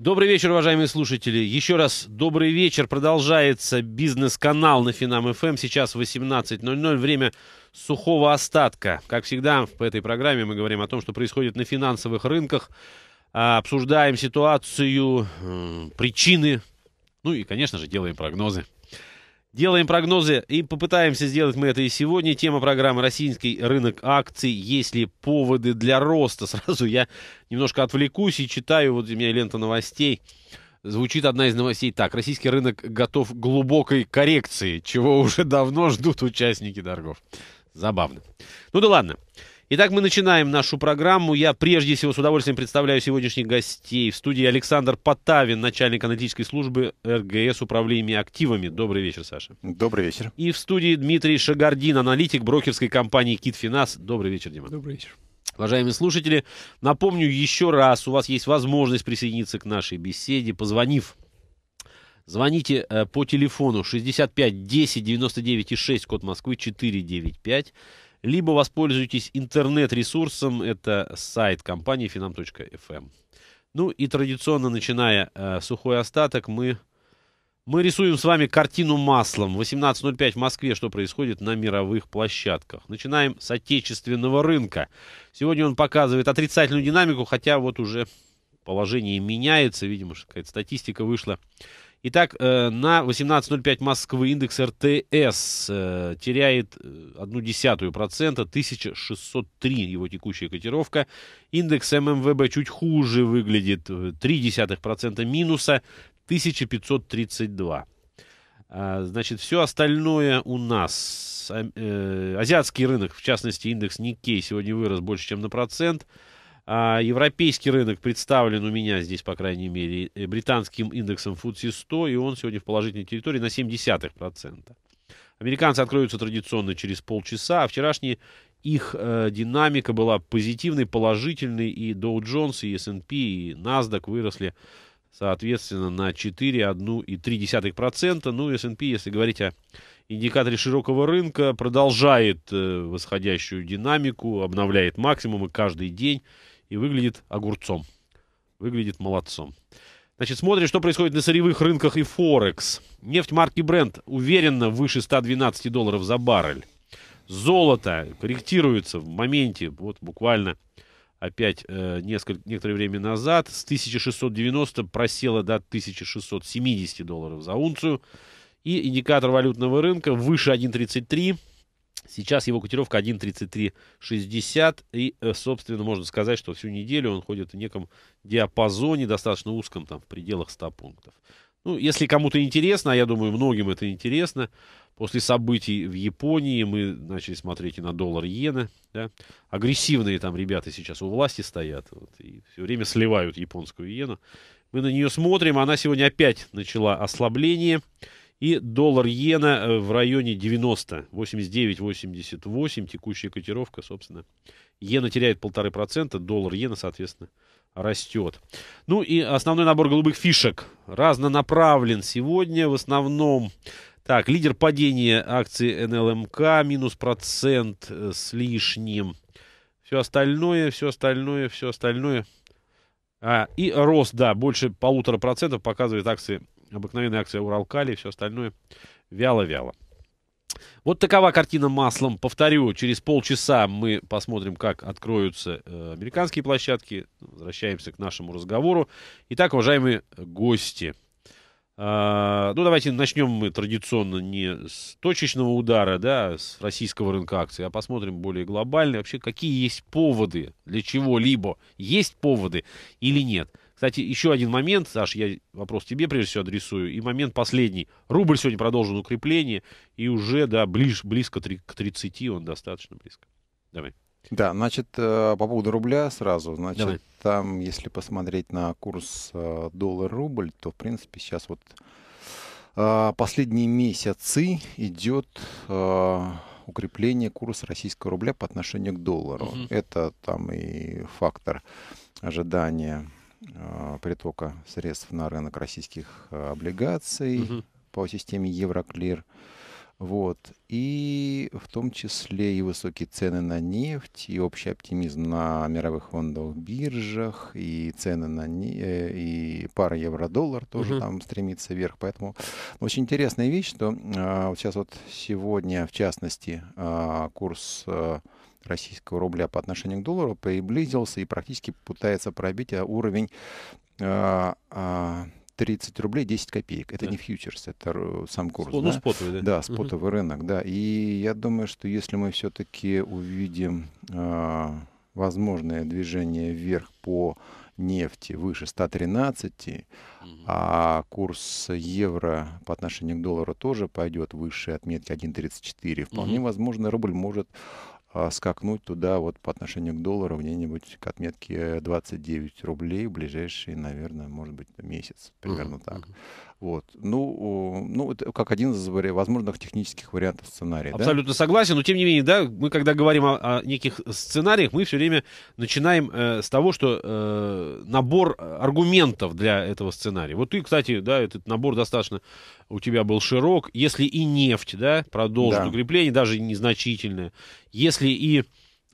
Добрый вечер, уважаемые слушатели. Еще раз добрый вечер. Продолжается бизнес-канал на Финам ФМ. Эм. Сейчас 18.00. Время сухого остатка. Как всегда, по этой программе мы говорим о том, что происходит на финансовых рынках. А, обсуждаем ситуацию, причины. Ну и, конечно же, делаем прогнозы. Делаем прогнозы и попытаемся сделать мы это и сегодня. Тема программы «Российский рынок акций. Есть ли поводы для роста?» Сразу я немножко отвлекусь и читаю. Вот у меня лента новостей. Звучит одна из новостей так. Российский рынок готов к глубокой коррекции, чего уже давно ждут участники торгов. Забавно. Ну да ладно. Ладно. Итак, мы начинаем нашу программу. Я прежде всего с удовольствием представляю сегодняшних гостей. В студии Александр Потавин, начальник аналитической службы РГС управления активами. Добрый вечер, Саша. Добрый вечер. И в студии Дмитрий Шагардин, аналитик брокерской компании «Китфинанс». Добрый вечер, Дима. Добрый вечер. Уважаемые слушатели, напомню еще раз, у вас есть возможность присоединиться к нашей беседе, позвонив Звоните э, по телефону 65 10 99 6, код Москвы 495 либо воспользуйтесь интернет-ресурсом, это сайт компании finam.fm. Эм. Ну и традиционно, начиная э, сухой остаток, мы, мы рисуем с вами картину маслом. 18.05 в Москве, что происходит на мировых площадках. Начинаем с отечественного рынка. Сегодня он показывает отрицательную динамику, хотя вот уже положение меняется. Видимо, какая-то статистика вышла Итак, э, на 18.05 Москвы индекс РТС э, теряет э, одну десятую процента, 1603 его текущая котировка. Индекс ММВБ чуть хуже выглядит, 0,3% минуса, 1532. А, значит, все остальное у нас. Азиатский рынок, в частности, индекс Никей сегодня вырос больше, чем на процент. А, европейский рынок представлен у меня здесь, по крайней мере, британским индексом FTSE 100, и он сегодня в положительной территории на 0,7%. Американцы откроются традиционно через полчаса, а вчерашний их э, динамика была позитивной, положительной, и Dow Jones, и S&P, и NASDAQ выросли, соответственно, на 4,1,3%. Ну, S&P, если говорить о индикаторе широкого рынка, продолжает э, восходящую динамику, обновляет максимумы каждый день и выглядит огурцом. Выглядит молодцом. Значит, смотрим, что происходит на сырьевых рынках и Форекс. Нефть марки Brent уверенно выше 112 долларов за баррель. Золото корректируется в моменте, вот буквально опять э, несколько, некоторое время назад, с 1690 просело до 1670 долларов за унцию. И индикатор валютного рынка выше 1,33 Сейчас его котировка 1.3360, и, э, собственно, можно сказать, что всю неделю он ходит в неком диапазоне, достаточно узком, там, в пределах 100 пунктов. Ну, если кому-то интересно, а я думаю, многим это интересно, после событий в Японии мы начали смотреть и на доллар иены. Да? Агрессивные там ребята сейчас у власти стоят вот, и все время сливают японскую иену. Мы на нее смотрим, она сегодня опять начала ослабление и доллар-иена э, в районе 90, 89-88, текущая котировка, собственно. Иена теряет полторы процента доллар-иена, соответственно, растет. Ну и основной набор голубых фишек разнонаправлен сегодня. В основном, так, лидер падения акции НЛМК, эм минус процент э, с лишним. Все остальное, все остальное, все остальное. А, и рост, да, больше полутора процентов показывает акции обыкновенная акция Уралкали и все остальное вяло-вяло. Вот такова картина маслом. Повторю, через полчаса мы посмотрим, как откроются э, американские площадки. Возвращаемся к нашему разговору. Итак, уважаемые гости. Э, ну, давайте начнем мы традиционно не с точечного удара, да, а с российского рынка акций, а посмотрим более глобально вообще, какие есть поводы для чего-либо. Есть поводы или нет? Кстати, еще один момент, Саш, я вопрос тебе прежде всего адресую. И момент последний. Рубль сегодня продолжил укрепление, и уже, да, ближ, близко к 30, он достаточно близко. Давай. Да, значит, э, по поводу рубля сразу. Значит, Давай. там, если посмотреть на курс э, доллар-рубль, то, в принципе, сейчас вот э, последние месяцы идет укрепление курса российского рубля по отношению к доллару. Угу. Это там и фактор ожидания Э, притока средств на рынок российских э, облигаций угу. по системе Евроклир. Вот. И в том числе и высокие цены на нефть, и общий оптимизм на мировых фондовых биржах, и цены на не... Э, и пара евро-доллар тоже угу. там стремится вверх. Поэтому ну, очень интересная вещь, что а, сейчас вот сегодня, в частности, а, курс а, российского рубля по отношению к доллару приблизился и практически пытается пробить э, уровень 30 э, э, рублей 10 копеек. Это да. не фьючерс, это сам курс. Ну, да? спотовый, да? Да, спотовый угу. рынок, да. И я думаю, что если мы все-таки увидим э, возможное движение вверх по нефти выше 113, угу. а курс евро по отношению к доллару тоже пойдет выше отметки 1.34, вполне угу. возможно, рубль может а, скакнуть туда вот по отношению к доллару где-нибудь к отметке 29 рублей в ближайшие, наверное, может быть, месяц, примерно uh-huh, так. Uh-huh. Вот. Ну, ну, это как один из возможных технических вариантов сценария. Абсолютно да? согласен, но тем не менее, да, мы когда говорим о, о неких сценариях, мы все время начинаем э, с того, что э, набор аргументов для этого сценария. Вот ты, кстати, да, этот набор достаточно у тебя был широк. Если и нефть, да, продолжит да. укрепление, даже незначительное, если и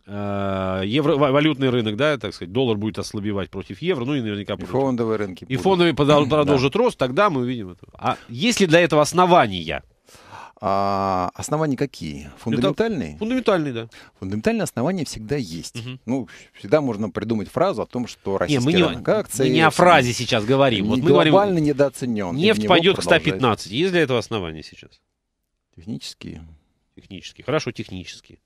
Э, евро, валютный рынок, да, так сказать, доллар будет ослабевать против евро, ну и наверняка... И против... фондовые рынки. И будут. фондовые продолжат да. рост, тогда мы увидим это. А есть ли для этого основания? А основания какие? Фундаментальные? Это фундаментальные, да. Фундаментальные основания всегда есть. Угу. Ну, всегда можно придумать фразу о том, что российский не, мы рынок не, акций... Мы не о фразе сейчас говорим. Вот мы глобально говорим, недооценен. Нефть пойдет к 115. Есть для этого основания сейчас? Технические. Технические. Хорошо, технические.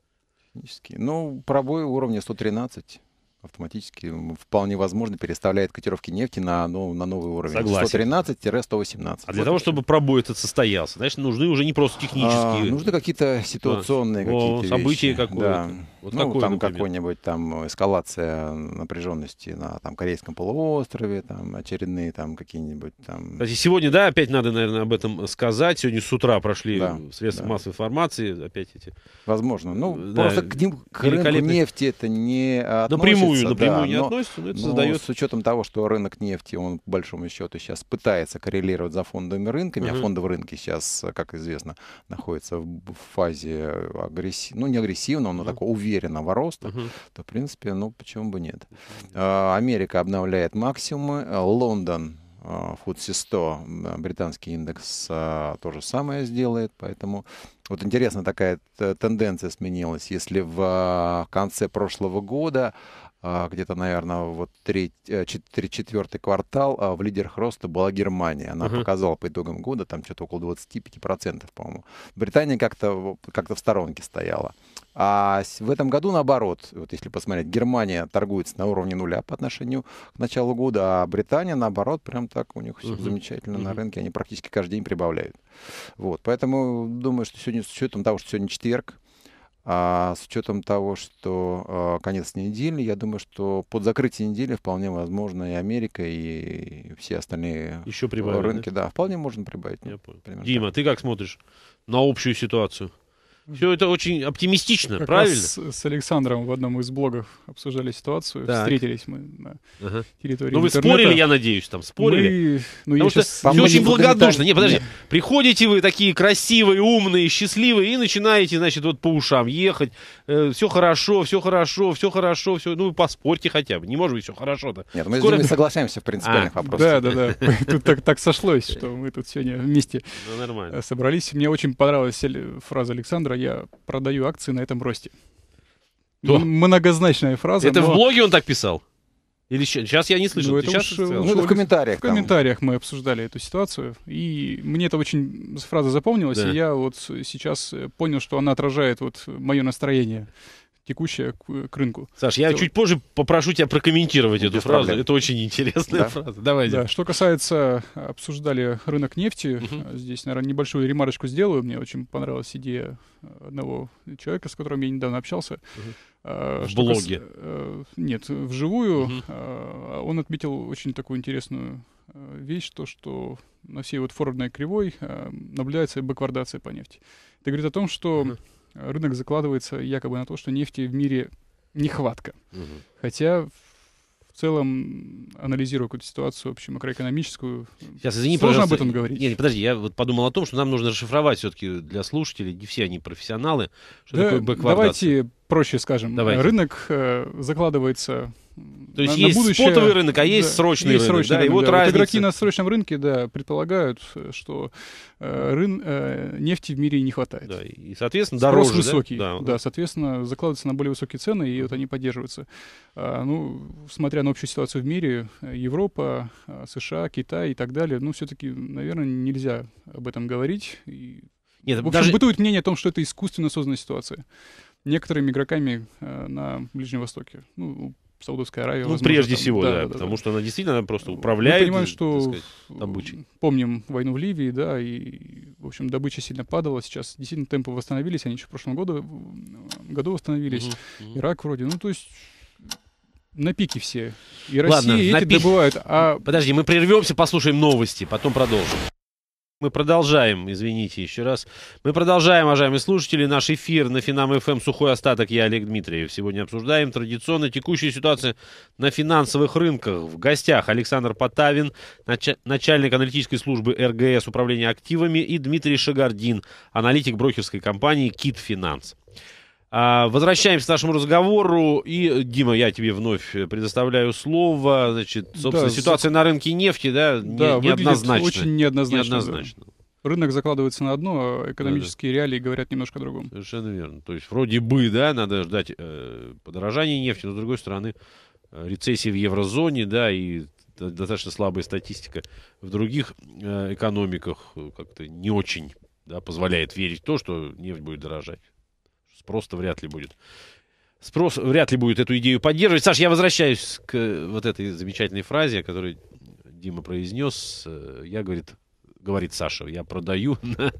Технические. Ну, пробой уровня 113 автоматически вполне возможно переставляет котировки нефти на, ну, на новый уровень. Согласен. 113-118. А для вот. того, чтобы пробой этот состоялся, значит, нужны уже не просто а, технические... А, нужны какие-то ситуационные да. какие-то События какое-то. Да. Вот ну, какое, там какой-нибудь там эскалация напряженности на там, Корейском полуострове, там очередные там какие-нибудь там... Кстати, сегодня, да, опять надо, наверное, об этом сказать. Сегодня с утра прошли да, средства да. массовой информации, опять эти... Возможно. Ну, да, просто к ним, к рынку нефти это не относится. Напрямую напрямую, напрямую да, не но, относится, но это но создает... С учетом того, что рынок нефти, он по большому счету сейчас пытается коррелировать за фондовыми рынками, угу. а фондовые рынки сейчас, как известно, находятся в фазе агрессив... ну не агрессивного, но угу. такого уверенного роста, угу. то в принципе, ну почему бы нет. А, Америка обновляет максимумы, Лондон а, FTSE 100, британский индекс а, то же самое сделает, поэтому вот интересно такая тенденция сменилась, если в конце прошлого года а, где-то, наверное, вот 3 э, четвертый квартал а, в лидерах роста была Германия. Она Uh -huh. показала по итогам года там что-то около 25%, по-моему. Британия как-то как, -то, в сторонке стояла. А в этом году наоборот, вот если посмотреть, Германия торгуется на уровне нуля по отношению к началу года, а Британия наоборот, прям так, у них все угу. замечательно угу. на рынке, они практически каждый день прибавляют. Вот, поэтому думаю, что сегодня, с учетом того, что сегодня четверг, а с учетом того, что э, конец недели, я думаю, что под закрытие недели вполне возможно и Америка, и все остальные Еще прибавить, рынки. Да? да, вполне можно прибавить. Ну, я понял. Дима, так. ты как смотришь на общую ситуацию? Все это очень оптимистично, как правильно? Раз с Александром в одном из блогов обсуждали ситуацию, так. встретились мы на ага. территории. Ну вы интернета. спорили, я надеюсь, там спорили. Мы... Ну, Потому я что все очень благодушно. Не, подожди. Нет. Приходите вы такие красивые, умные, счастливые и начинаете, значит, вот по ушам ехать. Э, все хорошо, все хорошо, все хорошо, все. Ну поспорьте хотя бы. Не может быть все хорошо-то. Нет, мы Скоро... соглашаемся в принципиальных а, вопросах. Да, да, да. Тут так, сошлось, что мы тут сегодня вместе ну, нормально. Э, собрались. Мне очень понравилась фраза Александра я продаю акции на этом росте. То. Многозначная фраза. Это но... в блоге он так писал? Или сейчас я не ну, слышал. Ну, это сейчас уж, э, ну, ну в комментариях. В там. комментариях мы обсуждали эту ситуацию. И мне это очень фраза запомнилась, да. и я вот сейчас э, понял, что она отражает вот мое настроение текущая к, к рынку. Саш, я Дело... чуть позже попрошу тебя прокомментировать Без эту фразу. Проблем. Это очень интересная да? фраза. Давай. Да. Что касается, обсуждали рынок нефти. Угу. Здесь, наверное, небольшую ремарочку сделаю. Мне очень понравилась идея э, одного человека, с которым я недавно общался. Угу. в блоге? Кас... Нет, вживую. Угу. он отметил очень такую интересную вещь, то, что на всей вот форвардной кривой наблюдается баквардация по нефти. Это говорит о том, что... Угу рынок закладывается якобы на то, что нефти в мире нехватка. Угу. Хотя в целом, анализируя какую-то ситуацию общую макроэкономическую, Сейчас, извини, сложно об этом говорить. Нет, подожди, я вот подумал о том, что нам нужно расшифровать все-таки для слушателей, не все они профессионалы, что да, такое Давайте проще скажем. Давайте. Рынок э, закладывается то есть на, есть на будущее... спотовый рынок, а есть да, срочный есть рынок. Срочный да, рынок, И вот да. Вот игроки на срочном рынке да, предполагают, что э, рын, э, нефти в мире не хватает. Да, и, соответственно, Спрос дороже. высокий. Да? Да, да, соответственно, закладываются на более высокие цены, и вот они поддерживаются. А, ну, смотря на общую ситуацию в мире, э, Европа, э, США, Китай и так далее, ну, все-таки, наверное, нельзя об этом говорить. И, Нет, в общем, даже... бытует мнение о том, что это искусственно созданная ситуация некоторыми игроками э, на Ближнем Востоке. Ну, Саудовская Аравия. Ну, возможно, прежде там, всего, да, да, да потому да. что она действительно просто управляет Мы понимаем, что сказать, Помним войну в Ливии, да, и, в общем, добыча сильно падала. Сейчас действительно темпы восстановились, они еще в прошлом году, э, году восстановились. Угу, угу. Ирак вроде, ну, то есть на пике все. И Ладно, Россия Ладно, эти пик... добывают. А... Подожди, мы прервемся, послушаем новости, потом продолжим. Мы продолжаем, извините еще раз. Мы продолжаем, уважаемые слушатели, наш эфир на Финам ФМ эм «Сухой остаток». Я Олег Дмитриев. Сегодня обсуждаем традиционно текущую ситуацию на финансовых рынках. В гостях Александр Потавин, нач... начальник аналитической службы РГС управления активами, и Дмитрий Шагардин, аналитик брокерской компании «Кит Финанс». А, возвращаемся к нашему разговору. И, Дима, я тебе вновь предоставляю слово. Значит, собственно, да, ситуация за... на рынке нефти, да, да не, неоднозначна. Очень неоднозначно. неоднозначно. Да. Рынок закладывается на одно, а экономические да, да. реалии говорят немножко о другом. Совершенно верно. То есть вроде бы, да, надо ждать э, подорожания нефти, но с другой стороны, э, рецессии в еврозоне, да, и достаточно слабая статистика в других э, экономиках э, как-то не очень да, позволяет верить в то, что нефть будет дорожать. Просто вряд ли будет. Спрос вряд ли будет эту идею поддерживать. Саш, я возвращаюсь к э, вот этой замечательной фразе, которую Дима произнес. Э, я, говорит, говорит Саша, я продаю на,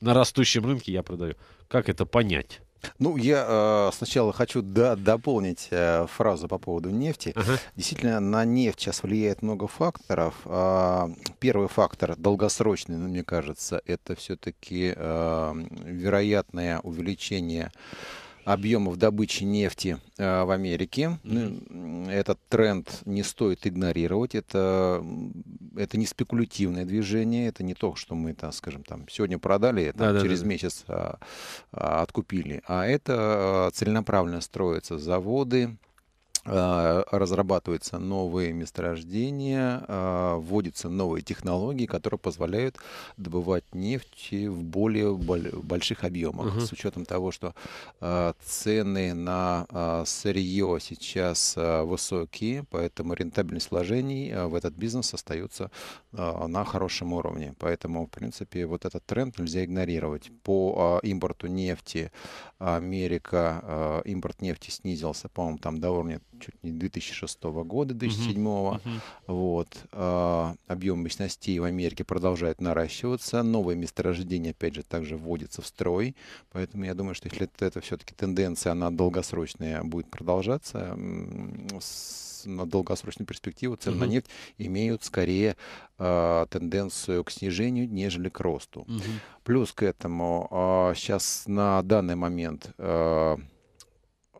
на растущем рынке, я продаю. Как это понять? Ну, я э, сначала хочу до дополнить э, фразу по поводу нефти. Ага. Действительно, на нефть сейчас влияет много факторов. Э, первый фактор, долгосрочный, ну, мне кажется, это все-таки э, вероятное увеличение объемов добычи нефти э, в Америке. Ну, этот тренд не стоит игнорировать. Это, это не спекулятивное движение. Это не то, что мы, там, скажем, там, сегодня продали, там, да, через да, месяц а, а, откупили. А это а, целенаправленно строятся заводы, а, разрабатываются новые месторождения, а, вводятся новые технологии, которые позволяют добывать нефть в более больших объемах. Угу. С учетом того, что а, цены на сырье сейчас высокие, поэтому рентабельность вложений в этот бизнес остается на хорошем уровне. Поэтому, в принципе, вот этот тренд нельзя игнорировать. По импорту нефти Америка, импорт нефти снизился, по-моему, там до уровня чуть не 2006 года, 2007. Uh-huh. Uh-huh. Вот. А, объем мощностей в Америке продолжает наращиваться. Новые месторождения, опять же, также вводятся в строй. Поэтому я думаю, что если это, это все-таки тенденция, она долгосрочная будет продолжаться, с, на долгосрочную перспективу цены uh-huh. на нефть имеют скорее а, тенденцию к снижению, нежели к росту. uh Плюс к этому сейчас а, на данный момент а,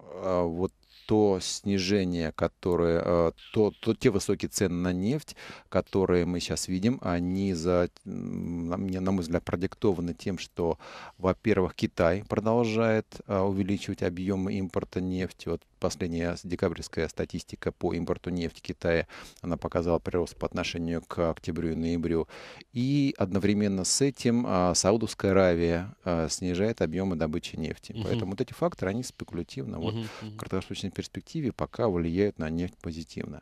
вот то снижение, которое, э, то, то те высокие цены на нефть, которые мы сейчас видим, они, за, на мой взгляд, продиктованы тем, что, во-первых, Китай продолжает э, увеличивать объемы импорта нефти. Вот последняя декабрьская статистика по импорту нефти Китая, она показала прирост по отношению к октябрю и ноябрю. И одновременно с этим а, Саудовская Аравия а, снижает объемы добычи нефти. Угу. Поэтому вот эти факторы, они спекулятивно, угу, вот угу. в краткосрочной перспективе пока влияют на нефть позитивно.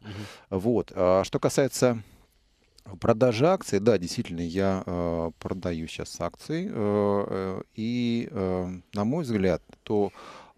Угу. Вот. А, что касается Продажи акций, да, действительно, я э, продаю сейчас акции. Э, э, и, э, на мой взгляд, то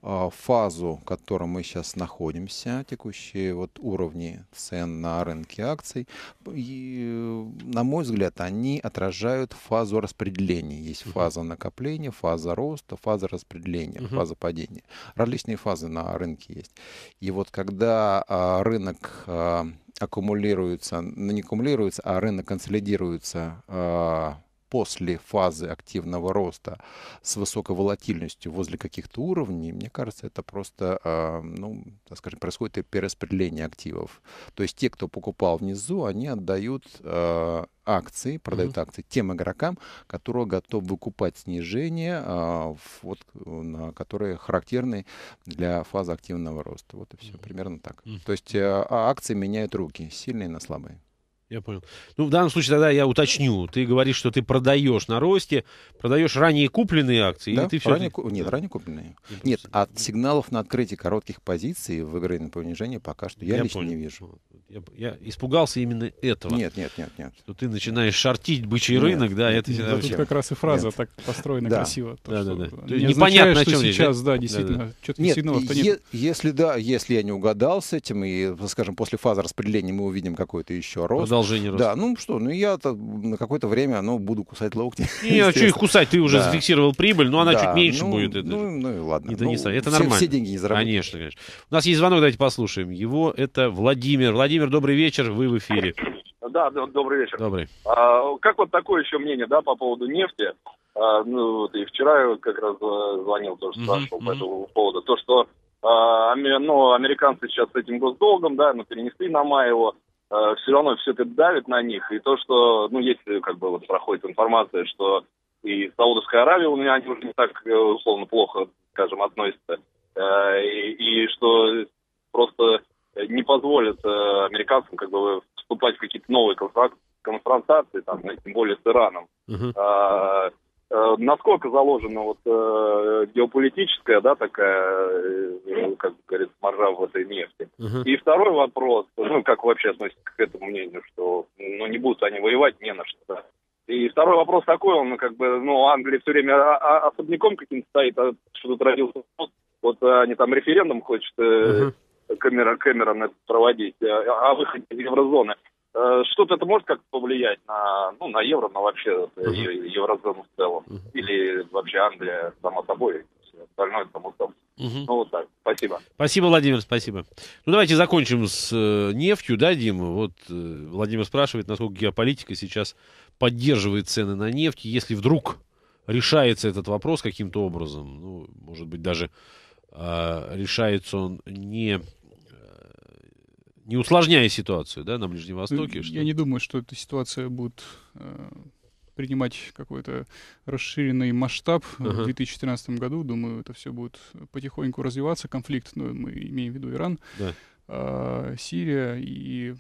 а, фазу, в которой мы сейчас находимся, текущие вот уровни цен на рынке акций, и, на мой взгляд, они отражают фазу распределения. Есть фаза накопления, фаза роста, фаза распределения, uh-huh. фаза падения. Различные фазы на рынке есть. И вот когда а, рынок а, аккумулируется, не аккумулируется, а рынок консолидируется а, после фазы активного роста с высокой волатильностью возле каких-то уровней, мне кажется, это просто, а, ну, так скажем, происходит перераспределение активов. То есть те, кто покупал внизу, они отдают а, акции, продают mm-hmm. акции тем игрокам, которые готовы выкупать снижение, а, вот, на которые характерны для фазы активного роста. Вот и все, примерно так. Mm-hmm. То есть акции меняют руки, сильные на слабые. Я понял. Ну, в данном случае тогда я уточню. Ты говоришь, что ты продаешь на росте, продаешь ранее купленные акции, да, и ты все... Ранее, ку... Нет, да. ранее купленные. Я Нет, от сигналов на открытие коротких позиций в игре на понижение пока что я, я лично понял. не вижу. Я, я испугался именно этого. Нет, нет, нет, нет. Что ты начинаешь шортить бычий нет, рынок, да, нет, это... Нет, да, тут как раз и фраза нет. так построена да. красиво. То, да, да, да. да. Не непонятно, о чем сейчас, да, действительно, да, да. четких нет, сигналов-то нет. если да, если я не угадал с этим, и, скажем, после фазы распределения мы увидим какой-то еще рост, сказал Женя. Да, ну что, ну я то на какое-то время ну, буду кусать локти. Не, а что их кусать? Ты уже да. зафиксировал прибыль, но она да. чуть меньше ну, будет. Это... Ну, ну, ладно. Это, ну, не... это все, нормально. Все деньги не заработают. Конечно, конечно. У нас есть звонок, давайте послушаем. Его это Владимир. Владимир, добрый вечер, вы в эфире. Да, добрый вечер. Добрый. А, как вот такое еще мнение, да, по поводу нефти? А, ну, вот и вчера как раз а, звонил, тоже спрашивал mm-hmm. по этому поводу. То, что а, ну, американцы сейчас с этим госдолгом, да, ну, перенесли на май его, Э, все равно все это давит на них. И то, что, ну, есть, как бы, вот проходит информация, что и Саудовская Аравия, у меня они уже не так, э, условно, плохо, скажем, относятся. Э, и, и что просто не позволят американцам, как бы, вступать в какие-то новые конфронтации, там, тем более с Ираном. Uh-huh. Э, насколько заложена вот э, геополитическая, да, такая, э, ну, как говорится, маржа в этой нефти. Угу. И второй вопрос, ну, как вообще относится к этому мнению, что, ну, не будут они воевать, не на что, да. И второй вопрос такой, он как бы, ну, Англия все время а, а, особняком каким-то стоит, а что тут родился, вот э, они там референдум хочет э, угу. Кэмерон, Кэмерон это проводить, а э, выход из еврозоны. Э, что-то это может как-то повлиять на, ну, на евро, на вообще uh-huh. еврозону в целом. Uh-huh. Или вообще Англия, само собой, остальное там, собой. Угу. Ну, вот так. Спасибо. Спасибо, Владимир, спасибо. Ну, давайте закончим с э, нефтью, да, Дима? Вот э, Владимир спрашивает, насколько геополитика сейчас поддерживает цены на нефть, если вдруг решается этот вопрос каким-то образом, ну, может быть, даже э, решается он не не усложняя ситуацию, да, на Ближнем ну, Востоке? Ну, что... Я не думаю, что эта ситуация будет э, принимать какой-то расширенный масштаб uh-huh. в 2014 году. Думаю, это все будет потихоньку развиваться. Конфликт, ну, мы имеем в виду Иран, да. э, Сирия и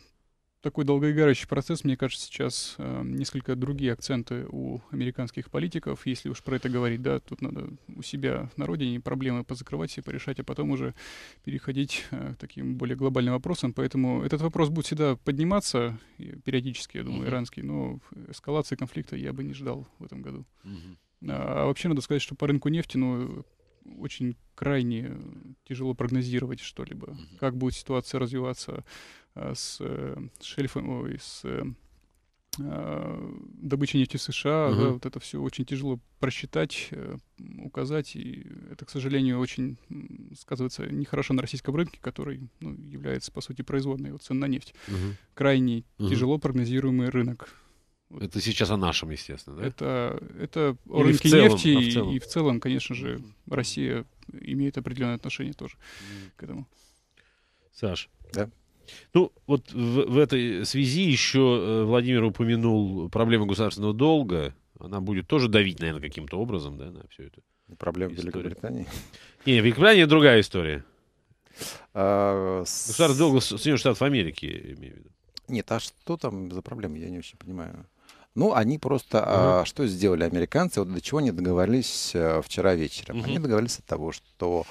такой долгоиграющий процесс. Мне кажется, сейчас э, несколько другие акценты у американских политиков. Если уж про это говорить, да, тут надо у себя на родине проблемы позакрывать и порешать, а потом уже переходить э, к таким более глобальным вопросам. Поэтому этот вопрос будет всегда подниматься периодически, я думаю, mm-hmm. иранский, но эскалации конфликта я бы не ждал в этом году. Mm-hmm. А, а вообще надо сказать, что по рынку нефти, ну, очень крайне тяжело прогнозировать что-либо, mm-hmm. как будет ситуация развиваться Э, э, с шельфом, ой, с э, добычи нефти в США, угу. да, вот это все очень тяжело просчитать, указать, и это, к сожалению, очень сказывается нехорошо на российском рынке, который ну, является, по сути, производной вот цен на нефть. Угу. Крайне угу. тяжело прогнозируемый рынок. Это сейчас о нашем, естественно, да? Это, это о Или рынке целом, нефти, а в целом? и в целом, конечно же, Россия имеет определенное отношение тоже угу. к этому. Саш, да? Ну, вот в, в этой связи еще э, Владимир упомянул проблему государственного долга. Она будет тоже давить, наверное, каким-то образом, да, на все это. Проблема историю. Великобритании. Не, в Великобритании другая история. А, Государственный долг Соединенных Штатов Америки, имею в виду. Нет, а что там за проблема, я не очень понимаю. Ну, они просто угу. а, что сделали американцы, вот до чего они договорились а, вчера вечером. Угу. Они договорились от того, что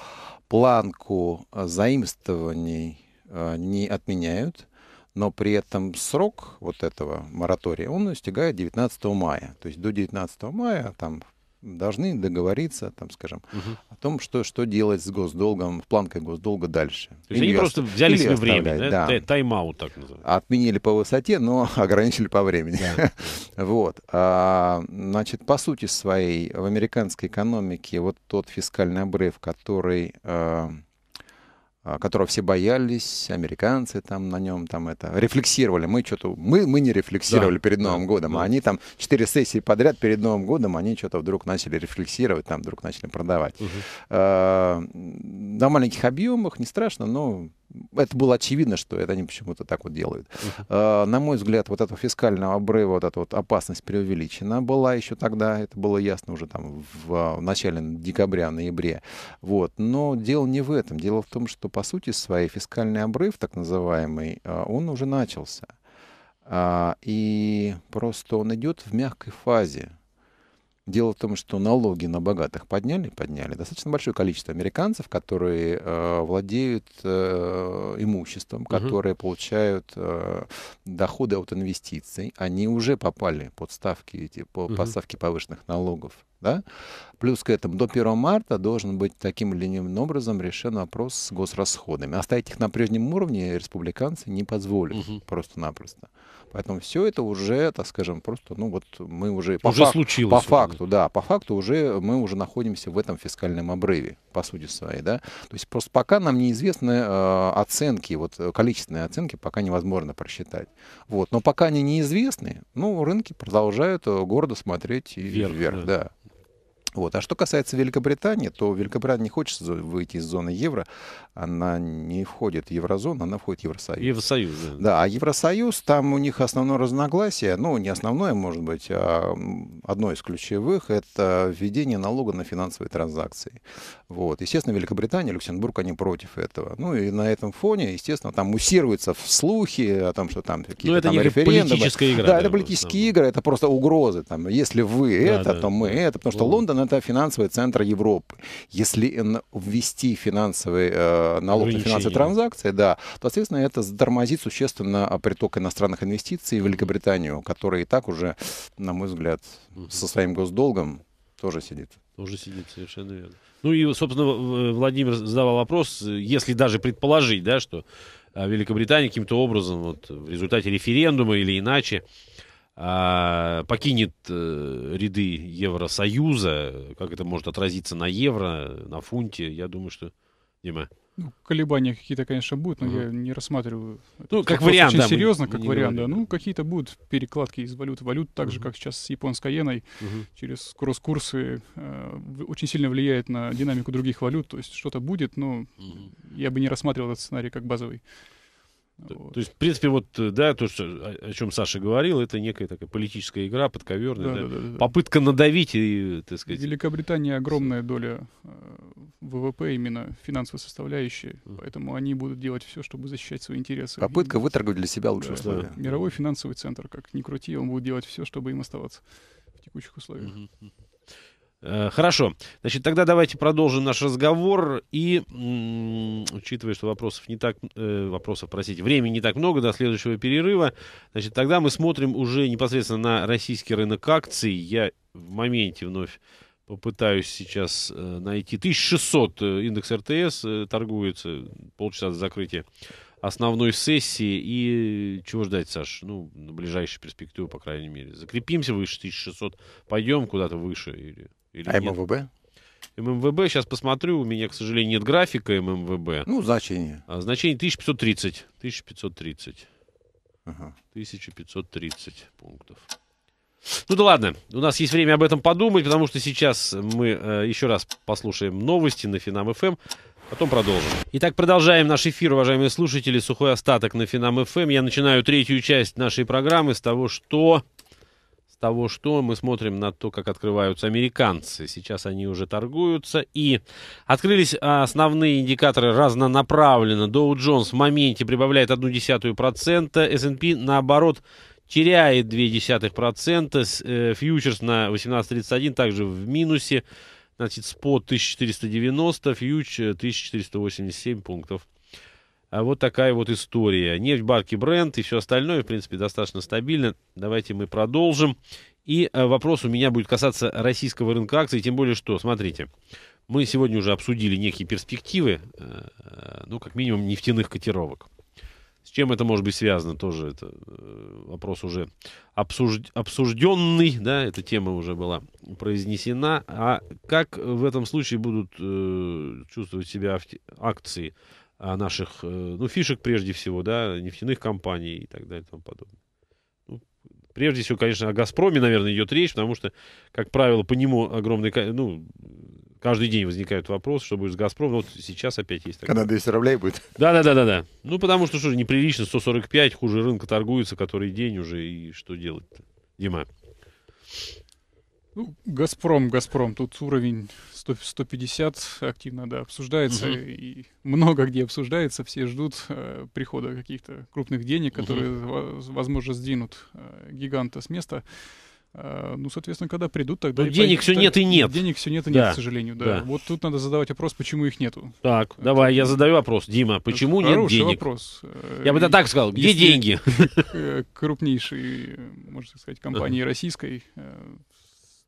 планку заимствований Э, не отменяют, но при этом срок вот этого моратория, он истекает 19 мая. То есть до 19 мая там должны договориться, там, скажем, угу. о том, что, что делать с госдолгом, в планкой госдолга дальше. То есть Или они просто взяли себе время, да? да. тайм-аут так называется. Отменили по высоте, но ограничили по времени. Да. вот. А, значит, по сути своей, в американской экономике вот тот фискальный обрыв, который... А, а, которого все боялись, американцы там на нем там это рефлексировали. Мы что-то мы мы не рефлексировали да, перед Новым да, годом, да. а они там четыре сессии подряд перед Новым годом они что-то вдруг начали рефлексировать, там вдруг начали продавать. Угу. Э, на маленьких объемах не страшно, но это было очевидно, что это они почему-то так вот делают. Uh-huh. На мой взгляд, вот этого фискального обрыва, вот эта вот опасность преувеличена была еще тогда, это было ясно уже там в, а, в начале декабря, ноябре. Вот. Но дело не в этом. Дело в том, что по сути своей фискальный обрыв, так называемый, а, он уже начался. И просто он идет в мягкой фазе. Дело в том, что налоги на богатых подняли, подняли. Достаточно большое количество американцев, которые э, владеют э, имуществом, угу. которые получают э, доходы от инвестиций, они уже попали под ставки эти, по, угу. по ставке повышенных налогов да? Плюс к этому до 1 марта должен быть таким или иным образом решен вопрос с госрасходами. Оставить их на прежнем уровне республиканцы не позволят угу. просто-напросто. Поэтому все это уже, так скажем, просто, ну вот мы уже по, уже фак... случилось по факту, это. да, по факту уже мы уже находимся в этом фискальном обрыве, по сути своей, да. То есть просто пока нам неизвестны э, оценки, вот э, количественные оценки пока невозможно просчитать. Вот, но пока они неизвестны, ну рынки продолжают э, гордо смотреть вверх, вверх да. да. Вот. А что касается Великобритании, то Великобритания не хочет выйти из зоны евро. Она не входит в еврозону, она входит в Евросоюз. Евросоюз, да. Да, а Евросоюз, там у них основное разногласие, ну, не основное, может быть, а одно из ключевых, это введение налога на финансовые транзакции. Вот. Естественно, Великобритания, Люксембург, они против этого. Ну, и на этом фоне, естественно, там муссируются в слухи о том, что там какие-то ну, там референдумы. политическая игра. Да, это политические игры, это просто угрозы. Там, если вы да, это, да, то мы да. это. Потому что Лондон это финансовый центр Европы. Если ввести финансовый э, налог на финансовые транзакции, да, то, соответственно, это затормозит существенно а, приток иностранных инвестиций в Великобританию, которая и так уже, на мой взгляд, со своим госдолгом тоже сидит. Тоже сидит, совершенно верно. Ну и, собственно, Владимир задавал вопрос, если даже предположить, да, что а, Великобритания каким-то образом вот, в результате референдума или иначе а, покинет э, ряды Евросоюза, как это может отразиться на евро, на фунте, я думаю, что, Дима... Ну, колебания какие-то, конечно, будут, но угу. я не рассматриваю. Ну, как вариант, очень да, серьезно, как вариант, да. Ну, какие-то будут перекладки из валют валют, так угу. же, как сейчас с японской иеной, угу. через кросс-курсы э, очень сильно влияет на динамику других валют, то есть что-то будет, но угу. я бы не рассматривал этот сценарий как базовый. То, вот. то есть, в принципе, вот, э, да, то, что, о, о чем Саша говорил, это некая такая политическая игра, подковерная, да, да, да, да. попытка надавить и, так сказать... В Великобритании огромная доля э, ВВП именно финансовой составляющей, mm. поэтому они будут делать все, чтобы защищать свои интересы. Попытка и, выторговать для себя лучше да, условия. Да. Мировой финансовый центр, как ни крути, он будет делать все, чтобы им оставаться в текущих условиях. Mm-hmm. Э, хорошо. Значит, тогда давайте продолжим наш разговор. И, учитывая, что вопросов не так... Э, вопросов, простите, времени не так много до следующего перерыва, значит, тогда мы смотрим уже непосредственно на российский рынок акций. Я в моменте вновь попытаюсь сейчас э, найти. 1600 э, индекс РТС торгуется полчаса до закрытия основной сессии. И чего ждать, Саш? Ну, на ближайшую перспективу, по крайней мере. Закрепимся выше 1600, пойдем куда-то выше или... Или а нет? ММВБ? ММВБ, сейчас посмотрю, у меня, к сожалению, нет графика ММВБ. Ну, значение. А, значение 1530. 1530. Ага. 1530 пунктов. Ну да ладно, у нас есть время об этом подумать, потому что сейчас мы э, еще раз послушаем новости на Финам ФМ, эм, потом продолжим. Итак, продолжаем наш эфир, уважаемые слушатели. Сухой остаток на Финам ФМ. Эм. Я начинаю третью часть нашей программы с того, что того, что мы смотрим на то, как открываются американцы. Сейчас они уже торгуются. И открылись а, основные индикаторы разнонаправленно. Доу Джонс в моменте прибавляет одну десятую процента, S&P, наоборот, теряет две десятых процента, э, Фьючерс на 18.31 также в минусе. Значит, спот 1490, фьюч 1487 э, пунктов. А вот такая вот история. Нефть, барки, бренд и все остальное, в принципе, достаточно стабильно. Давайте мы продолжим. И э, вопрос у меня будет касаться российского рынка акций, тем более что, смотрите, мы сегодня уже обсудили некие перспективы, э, ну, как минимум, нефтяных котировок. С чем это может быть связано, тоже это э, вопрос уже обсужд... обсужденный, да, эта тема уже была произнесена. А как в этом случае будут чувствовать себя акции а, наших, э, ну, фишек прежде всего, да, нефтяных компаний и так далее и тому подобное. Ну, прежде всего, конечно, о «Газпроме», наверное, идет речь, потому что, как правило, по нему огромный, ну, каждый день возникает вопрос, что будет с «Газпромом». Ну, вот сейчас опять есть такое. Когда 200 рублей будет. Да-да-да-да. Ну, потому что, что же, неприлично, 145, хуже рынка торгуется который день уже, и что делать-то, Дима? Ну, Газпром, Газпром, тут уровень 100, 150 активно, да, обсуждается, угу. и много где обсуждается, все ждут э, прихода каких-то крупных денег, которые, угу. возможно, сдвинут э, гиганта с места. Э, ну, соответственно, когда придут, тогда... Ну, денег все нет и нет. Денег все нет и да. нет, к сожалению, да. да. Вот тут надо задавать вопрос, почему их нету. Так, Это... давай, я задаю вопрос, Дима, почему Это нет денег? вопрос. Я бы и, э, так сказал, где деньги? Крупнейшей, можно сказать, компании российской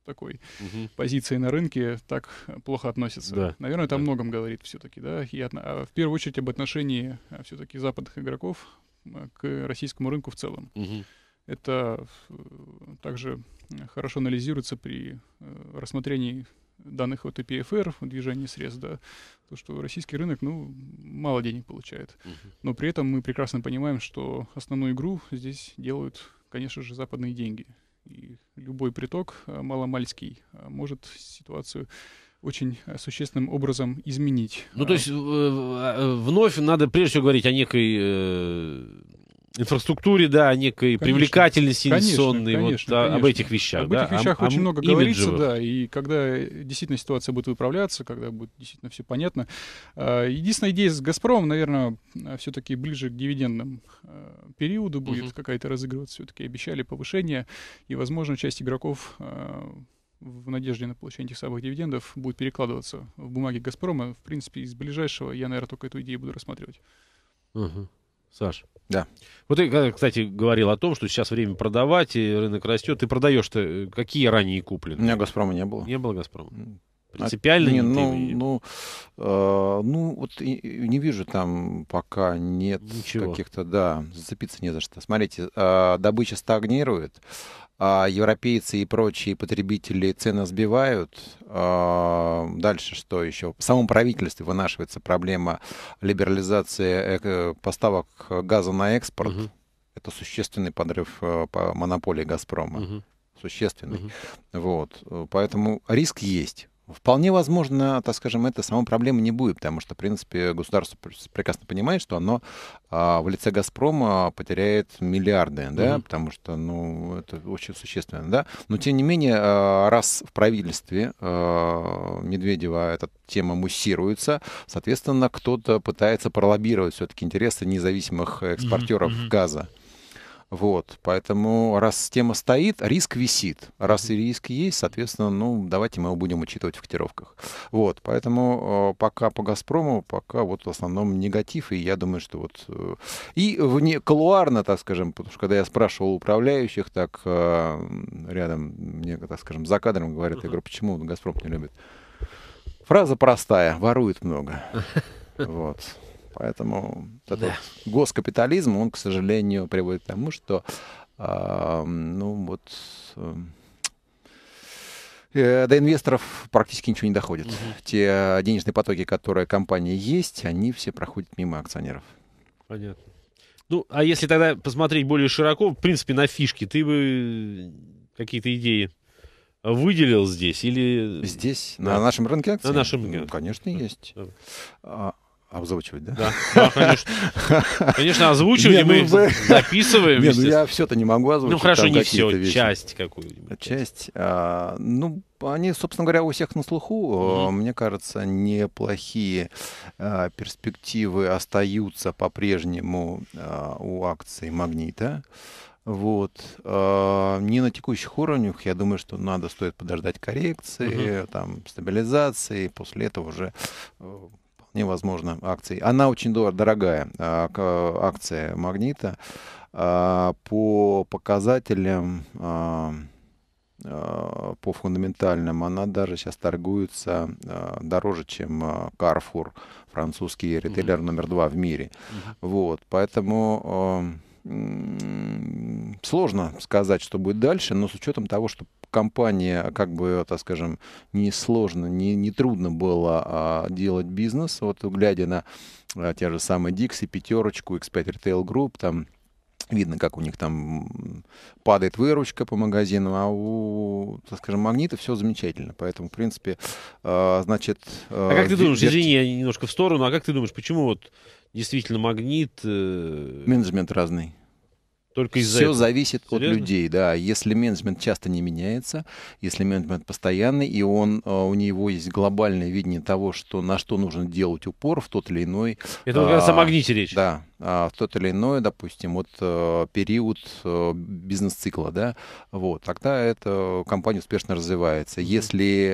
такой угу. позиции на рынке так плохо относятся. Да. Наверное, это да. о многом говорит все-таки, да, и от, а в первую очередь об отношении а, все-таки западных игроков к российскому рынку в целом. Угу. Это э, также хорошо анализируется при э, рассмотрении данных от ИПФР, движения средств, да, то, что российский рынок, ну, мало денег получает. Угу. Но при этом мы прекрасно понимаем, что основную игру здесь делают, конечно же, западные деньги и любой приток э, маломальский э, может ситуацию очень э, существенным образом изменить. Ну, то а. есть вновь надо прежде всего говорить о некой инфраструктуре, да, о некой конечно, привлекательности инвестиционной, конечно, конечно, вот, конечно. об этих вещах. Об да? этих вещах о, очень о много имиджевых. говорится, да, и когда действительно ситуация будет выправляться, когда будет действительно все понятно. А, единственная идея с «Газпромом», наверное, все-таки ближе к дивидендным э, периоду будет угу. какая-то разыгрываться. Все-таки обещали повышение, и, возможно, часть игроков э, в надежде на получение этих самых дивидендов будет перекладываться в бумаги «Газпрома». В принципе, из ближайшего я, наверное, только эту идею буду рассматривать. Угу. Саш. Да. Вот ты, э, кстати, говорил о том, что сейчас время продавать, и рынок растет. Ты продаешь-то э, какие ранее куплены? У меня «Газпрома» не было. Не было «Газпрома». А, Принципиально а, не, ну, ты... ну, э, ну, вот и, не вижу там пока нет каких-то, да, зацепиться не за что. Смотрите, э, добыча стагнирует, а европейцы и прочие потребители цены сбивают. А, дальше что еще? В самом правительстве вынашивается проблема либерализации э, поставок газа на экспорт. Угу. Это существенный подрыв э, по монополии Газпрома. Угу существенный. Угу. Вот. Поэтому риск есть. Вполне возможно, так скажем, это самой проблемы не будет, потому что, в принципе, государство прекрасно понимает, что оно а, в лице «Газпрома» потеряет миллиарды, да, угу. потому что, ну, это очень существенно, да. Но, тем не менее, а, раз в правительстве а, Медведева эта тема муссируется, соответственно, кто-то пытается пролоббировать все-таки интересы независимых экспортеров угу, газа. Вот, поэтому раз тема стоит, риск висит. Раз и риск есть, соответственно, ну, давайте мы его будем учитывать в котировках. Вот, поэтому э, пока по «Газпрому», пока вот в основном негатив, и я думаю, что вот... Э, и вне колуарно, так скажем, потому что когда я спрашивал управляющих, так э, рядом, мне, так скажем, за кадром говорят, я говорю, почему «Газпром» не любит? Фраза простая, ворует много. Вот. Поэтому да. этот госкапитализм, он, к сожалению, приводит к тому, что э, ну вот эм, э, до инвесторов практически ничего не доходит. Угу. Те э, денежные потоки, которые компании есть, они все проходят мимо акционеров. Понятно. Ну, а если тогда посмотреть более широко, в принципе, на фишки, ты бы какие-то идеи выделил здесь или здесь на, на нашем рынке акций? На нашем рынке. Ну, конечно, есть. Да. А, Обзвучивать, да? Да, ну, а конечно. Конечно, озвучиваем, ну, мы их записываем. Нет, ну, я все-то не могу озвучить. Ну хорошо, не все, часть какую-нибудь. Часть. А, ну, они, собственно говоря, у всех на слуху. Мне кажется, неплохие а, перспективы остаются по-прежнему у акции «Магнита». Вот. не на текущих уровнях. Я думаю, что надо стоит подождать коррекции, там, стабилизации. После этого уже э, вполне возможно, акций. Она очень дорогая а, акция «Магнита». А, по показателям, а, по фундаментальным, она даже сейчас торгуется дороже, чем карфур французский ритейлер номер два в мире. Вот, поэтому сложно сказать, что будет дальше, но с учетом того, что компания, а как бы, э, так скажем, не сложно, не, не трудно было а, делать бизнес. Вот глядя на а, те же самые Dixie, Пятерочку, X5 Retail Group, там видно, как у них там падает выручка по магазинам, а у, так скажем, магнита все замечательно. Поэтому, в принципе, а, значит... Э, а как ты думаешь, здесь... извини, я немножко в сторону, а как ты думаешь, почему вот действительно магнит... Э, Менеджмент разный. Только из-за Все этого. зависит Серьезно? от людей, да. Если менеджмент часто не меняется, если менеджмент постоянный, и он, э, у него есть глобальное видение того, что, на что нужно делать упор в тот или иной... Это как раз о а, магните речь. Да, а, в тот или иной, допустим, вот э, период э, бизнес-цикла, да, вот, тогда эта компания успешно развивается. Если,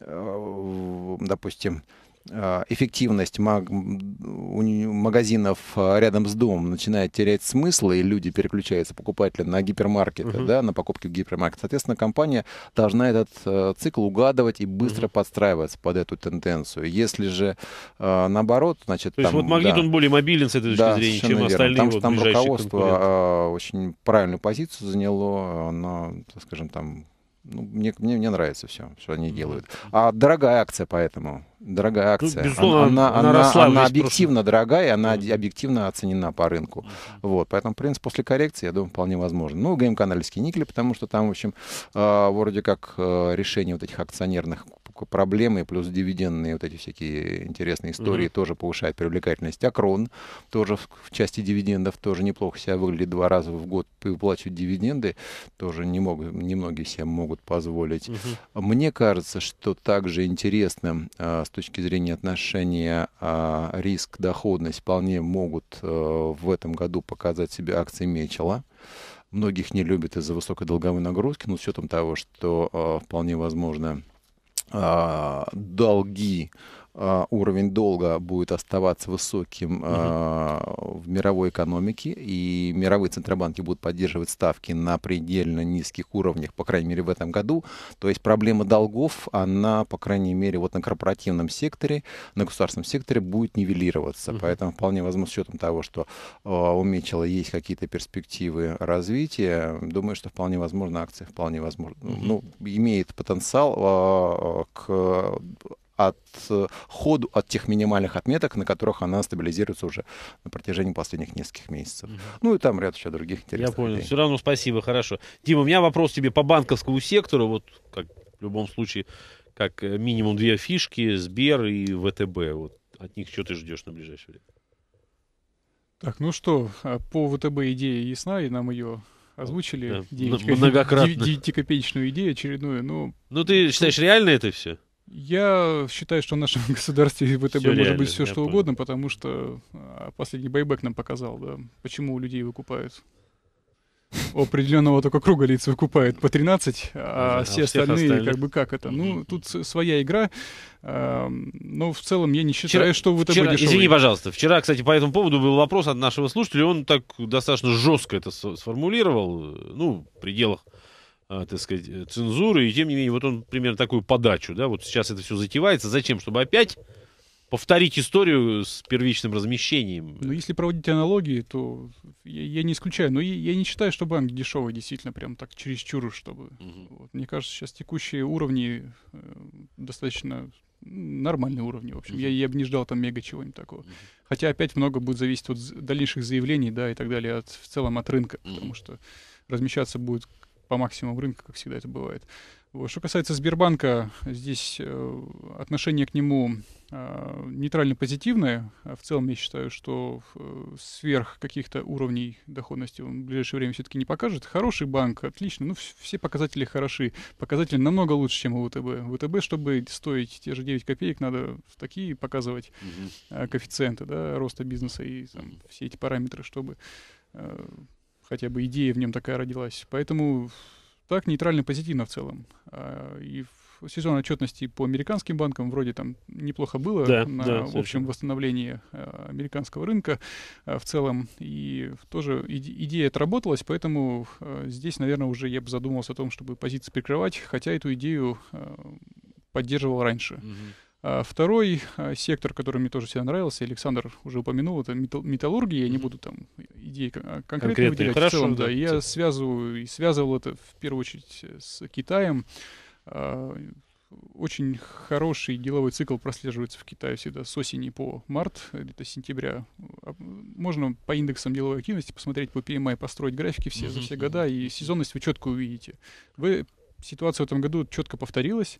допустим, Э, эффективность маг магазинов э, рядом с домом начинает терять смысл, и люди переключаются, покупатели, на гипермаркеты, uh-huh. да, на покупки в гипермаркет. Соответственно, компания должна этот э, цикл угадывать и быстро uh-huh. подстраиваться под эту тенденцию. Если же э, наоборот, значит... То там, есть вот Магнит, да, он более мобилен с этой точки да, зрения, чем верно. остальные Потому вот, что там руководство э, очень правильную позицию заняло, э, но, скажем, там ну, мне, мне, мне нравится все, что они делают. А дорогая акция, поэтому. Дорогая ну, акция. Ну, безусловно, она, она, она, росла она объективно просто. дорогая, она mm. объективно оценена по рынку. Вот, поэтому, в принципе, после коррекции, я думаю, вполне возможно. Ну, ГМК аналитики никли, потому что там, в общем, э, вроде как э, решение вот этих акционерных проблемы, плюс дивидендные вот эти всякие интересные истории mm тоже повышают привлекательность. Акрон тоже в, части дивидендов тоже неплохо себя выглядит два раза в год выплачивать дивиденды, тоже не могут немногие себе могут позволить. mm Мне кажется, что также интересно а, с точки зрения отношения а, риск-доходность вполне могут э, в этом году показать себе акции Мечела многих не любят из-за высокой долговой нагрузки, но с учетом того, что э, вполне возможно а, долги а, уровень долга будет оставаться высоким угу. uh в мировой экономике, и мировые центробанки будут поддерживать ставки на предельно низких уровнях, по крайней мере, в этом году. То есть проблема долгов, она, по крайней мере, вот на корпоративном секторе, на государственном секторе будет нивелироваться. Угу. Поэтому вполне возможно, с учетом того, что а, у Мечела есть какие-то перспективы развития, думаю, что вполне возможно, акции вполне возможно, угу. ну, имеет потенциал к от э, ходу от тех минимальных отметок, на которых она стабилизируется уже на протяжении последних нескольких месяцев. Угу. Ну и там ряд еще других интересных. Я понял. Идей. Все равно спасибо, хорошо. Дима, у меня вопрос тебе по банковскому сектору. Вот как в любом случае, как э, минимум две фишки, Сбер и ВТБ. Вот от них что ты ждешь на ближайшее время? Так, ну что, а по ВТБ идея ясна, и нам ее озвучили. Да, 9, многократно. 9, 9 идею очередную, но... Ну ты считаешь, реально это все? Я считаю, что в нашем государстве в ВТБ все может быть все что понял. угодно, потому что а, последний байбек нам показал, да, почему у людей выкупают. У определенного только круга лиц выкупает по 13, а да, все а остальные, остальных. как бы как это. Ну, тут своя игра, э, но в целом я не считаю, вчера, что ВТБ вчера, дешевый. Извини, пожалуйста, вчера, кстати, по этому поводу был вопрос от нашего слушателя, он так достаточно жестко это сформулировал, ну, в пределах а, так сказать, э, цензуры, и тем не менее, вот он примерно такую подачу, да, вот сейчас это все затевается, зачем, чтобы опять повторить историю с первичным размещением. Ну, если проводить аналогии, то я, я не исключаю, но я, я не считаю, что банк дешевый, действительно, прям так чересчур, чтобы... Угу. Вот, мне кажется, сейчас текущие уровни э, достаточно нормальные уровни, в общем. mm Я, я бы не ждал там мега чего-нибудь такого. mm Хотя опять много будет зависеть от дальнейших заявлений, да, и так далее, от, в целом от рынка, mm потому что размещаться будет по максимуму рынка, как всегда это бывает. Вот. Что касается Сбербанка, здесь э, отношение к нему э, нейтрально позитивное. В целом я считаю, что э, сверх каких-то уровней доходности он в ближайшее время все-таки не покажет. Хороший банк, отлично, ну все показатели хороши. Показатели намного лучше, чем у ВТБ. ВТБ, чтобы стоить те же 9 копеек, надо такие показывать угу. э, коэффициенты да, роста бизнеса и там, все эти параметры, чтобы э, хотя бы идея в нем такая родилась. Поэтому так нейтрально-позитивно в целом. А, и в сезон отчетности по американским банкам вроде там неплохо было да, на да, общем восстановлении а, американского рынка а, в целом. И тоже идея отработалась, поэтому здесь, наверное, уже я бы задумался о том, чтобы позиции прикрывать, хотя эту идею поддерживал раньше. Угу. А второй а, сектор, который мне тоже всегда нравился, Александр уже упомянул, это металлургия. Я не буду там идеи а, конкретно, конкретно выделять. Хорошо, в целом, да, я связываю и связывал это в первую очередь э, с Китаем. Очень хороший деловой цикл прослеживается в Китае всегда с осени по март, где-то сентября. Можно по индексам деловой активности посмотреть по PMI, построить графики все за все года, и сезонность вы четко увидите. Вы ситуация в этом году четко повторилась.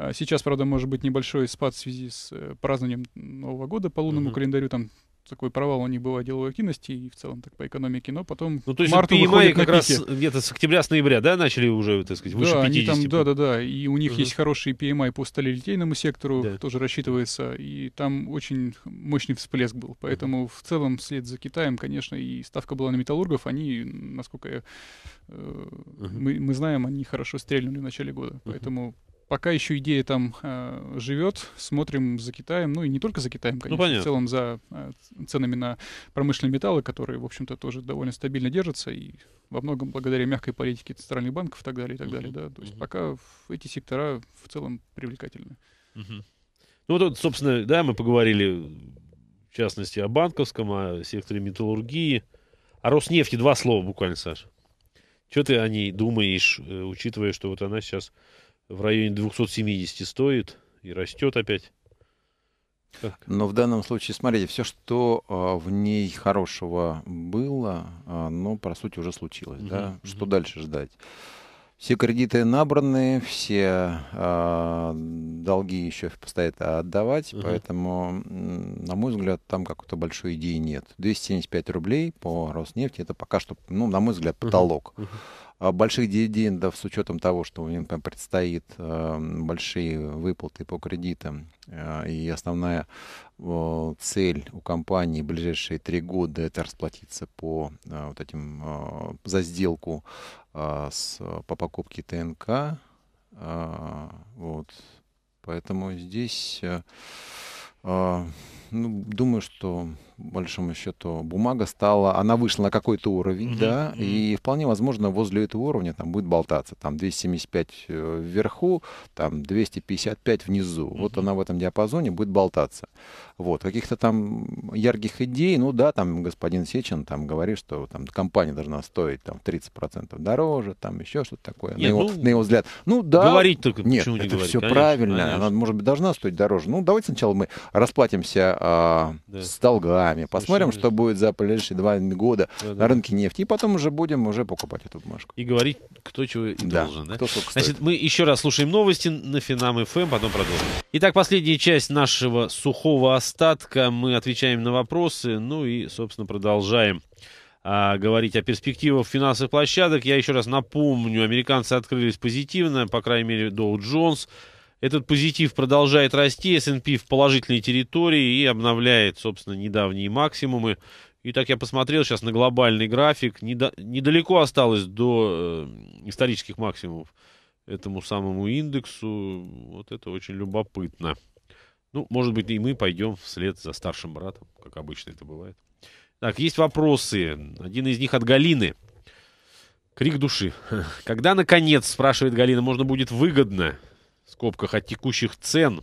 А сейчас, правда, может быть небольшой спад в связи с э, празднованием Нового года по лунному mm-hmm. календарю, там такой провал у них бывает деловой активности и в целом так по экономике, но потом ну, то есть марта вот как пике. раз где-то с октября, с ноября, да, начали уже, так сказать, выше да, 50. Они там, да, да, да, и у них угу. есть хороший PMI по сталелитейному сектору, да. тоже рассчитывается, и там очень мощный всплеск был, поэтому угу. в целом вслед за Китаем, конечно, и ставка была на металлургов, они, насколько я, э, угу. мы, мы знаем, они хорошо стрельнули в начале года, угу. поэтому Пока еще идея там э, живет, смотрим за Китаем, ну и не только за Китаем, ну, конечно, ну, в целом за э, ценами на промышленные металлы, которые, в общем-то, тоже довольно стабильно держатся и во многом благодаря мягкой политике центральных банков и так далее, и так далее, да. То есть угу. пока эти сектора в целом привлекательны. Угу. Ну вот, собственно, да, мы поговорили в частности о банковском, о секторе металлургии, о Роснефти. Два слова буквально, Саша. Что ты о ней думаешь, э, учитывая, что вот она сейчас в районе 270 стоит и растет опять. Как? Но в данном случае, смотрите, все, что э, в ней хорошего было, э, но, по сути, уже случилось. Угу, да? угу. Что дальше ждать? Все кредиты набраны, все э, долги еще предстоит отдавать, угу. поэтому, на мой взгляд, там какой-то большой идеи нет. 275 рублей по Роснефти это пока что, ну, на мой взгляд, потолок. Угу. А, больших дивидендов с учетом того, что им там предстоит эм, большие выплаты по кредитам. Э, и основная цель у компании в ближайшие три года это расплатиться по э, вот этим за сделку э, с, по покупке ТНК. Вот. Поэтому здесь ну, думаю, что, большому счету, бумага стала, она вышла на какой-то уровень, mm-hmm. да, и вполне возможно возле этого уровня там будет болтаться, там 275 э, вверху, там 255 внизу, mm-hmm. вот она в этом диапазоне будет болтаться. Вот, каких-то там ярких идей, ну да, там господин Сечин там говорит, что там компания должна стоить там 30% дороже, там еще что-то такое, Нет, на, его, ну, на его взгляд. Ну да. Говорить только Нет, это не говорить, все конечно, правильно, конечно. она, может быть, должна стоить дороже. Ну давайте сначала мы расплатимся а, да. с долгами. Посмотрим, Совершенно ну что будет за ближайшие два года да, да. на рынке нефти. И потом уже будем уже покупать эту бумажку. И говорить, кто чего и да. должен. Да? Кто сколько Значит, мы еще раз слушаем новости на Финам ФМ, эм, потом продолжим. Итак, последняя часть нашего сухого остатка. Мы отвечаем на вопросы, ну и, собственно, продолжаем а, говорить о перспективах финансовых площадок. Я еще раз напомню, американцы открылись позитивно, по крайней мере, Dow Jones – этот позитив продолжает расти, S&P в положительной территории и обновляет, собственно, недавние максимумы. И так я посмотрел сейчас на глобальный график, недалеко осталось до э, исторических максимумов этому самому индексу. Вот это очень любопытно. Ну, может быть, и мы пойдем вслед за старшим братом, как обычно это бывает. Так, есть вопросы. Один из них от Галины. Крик души. Когда, наконец, спрашивает Галина, можно будет выгодно скобках от текущих цен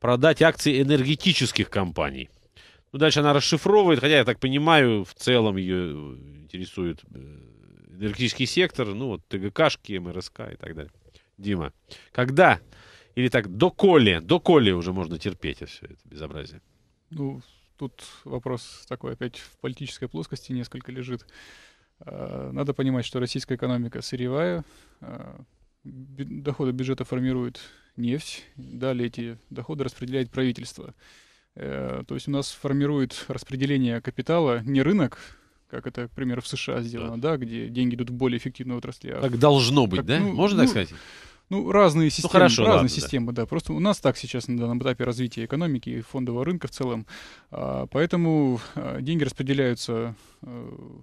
продать акции энергетических компаний. Ну, дальше она расшифровывает, хотя, я так понимаю, в целом ее интересует э, энергетический сектор, ну, вот ТГКшки, МРСК и так далее. Дима, когда, или так, доколе, доколе уже можно терпеть все это безобразие? Ну, тут вопрос такой, опять в политической плоскости несколько лежит. Э, надо понимать, что российская экономика сырьевая, э, доходы бюджета формируют нефть, далее эти доходы распределяет правительство. Э, то есть у нас формирует распределение капитала не рынок, как это, к примеру, в США сделано, да, да где деньги идут в более эффективные отрасли. А должно быть, как, да? Ну, Можно ну, сказать? Ну, разные ну, системы, ну, хорошо, разные ладно, системы, да. да. Просто у нас так сейчас на данном этапе развития экономики и фондового рынка в целом. А, поэтому а, деньги распределяются а,